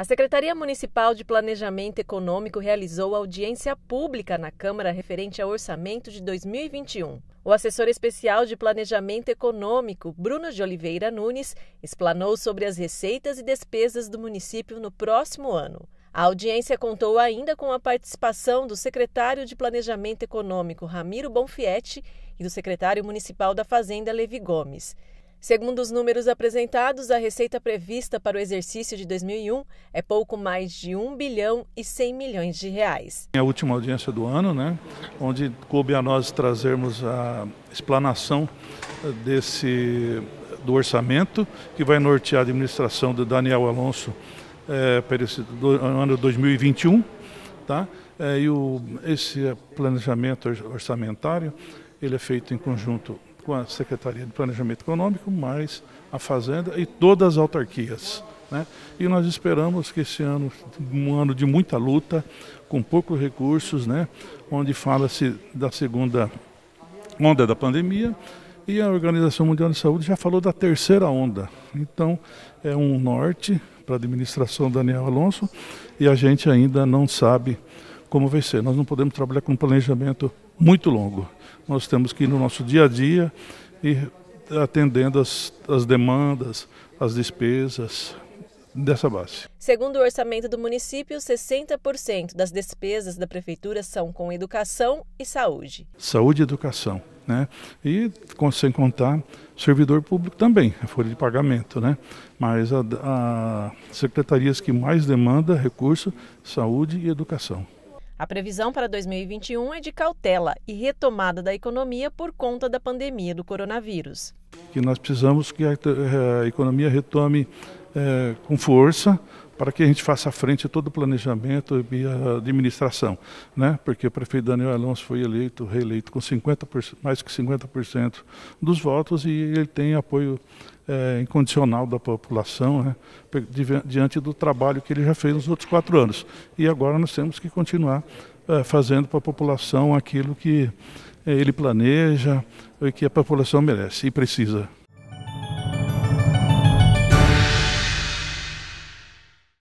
A Secretaria Municipal de Planejamento Econômico realizou audiência pública na Câmara referente ao orçamento de 2021. O assessor especial de Planejamento Econômico, Bruno de Oliveira Nunes, explanou sobre as receitas e despesas do município no próximo ano. A audiência contou ainda com a participação do secretário de Planejamento Econômico, Ramiro Bonfietti, e do secretário municipal da Fazenda, Levi Gomes. Segundo os números apresentados, a receita prevista para o exercício de 2001 é pouco mais de 1 bilhão e 100 milhões de reais. É a última audiência do ano, né, onde coube a nós trazermos a explanação eh, desse do orçamento que vai nortear a administração do Daniel Alonso é, para esse do, ano 2021, tá? É, e o, esse planejamento orçamentário ele é feito em conjunto com a Secretaria de Planejamento Econômico, mais a Fazenda e todas as autarquias. Né? E nós esperamos que esse ano, um ano de muita luta, com poucos recursos, né? onde fala-se da segunda onda da pandemia, e a Organização Mundial de Saúde já falou da terceira onda. Então, é um norte para a administração Daniel Alonso e a gente ainda não sabe como vai ser. Nós não podemos trabalhar com planejamento muito longo. Nós temos que ir no nosso dia a dia e atendendo as, as demandas, as despesas dessa base. Segundo o orçamento do município, 60% das despesas da prefeitura são com educação e saúde. Saúde e educação, né? E com, sem contar servidor público também, a folha de pagamento, né? Mas as secretarias que mais demanda recurso, saúde e educação. A previsão para 2021 é de cautela e retomada da economia por conta da pandemia do coronavírus. Que nós precisamos é que é, a, economia retome é, com força para que a gente faça frente frente todo o planejamento e a administração, né? Porque o prefeito Daniel Alonso foi eleito, reeleito com 50%, mais que 50% dos votos e ele tem apoio é, incondicional da população, né? diante do trabalho que ele já fez nos outros quatro anos. E agora nós temos que continuar é, fazendo para a população aquilo que eh, ele planeja e que a população merece e precisa.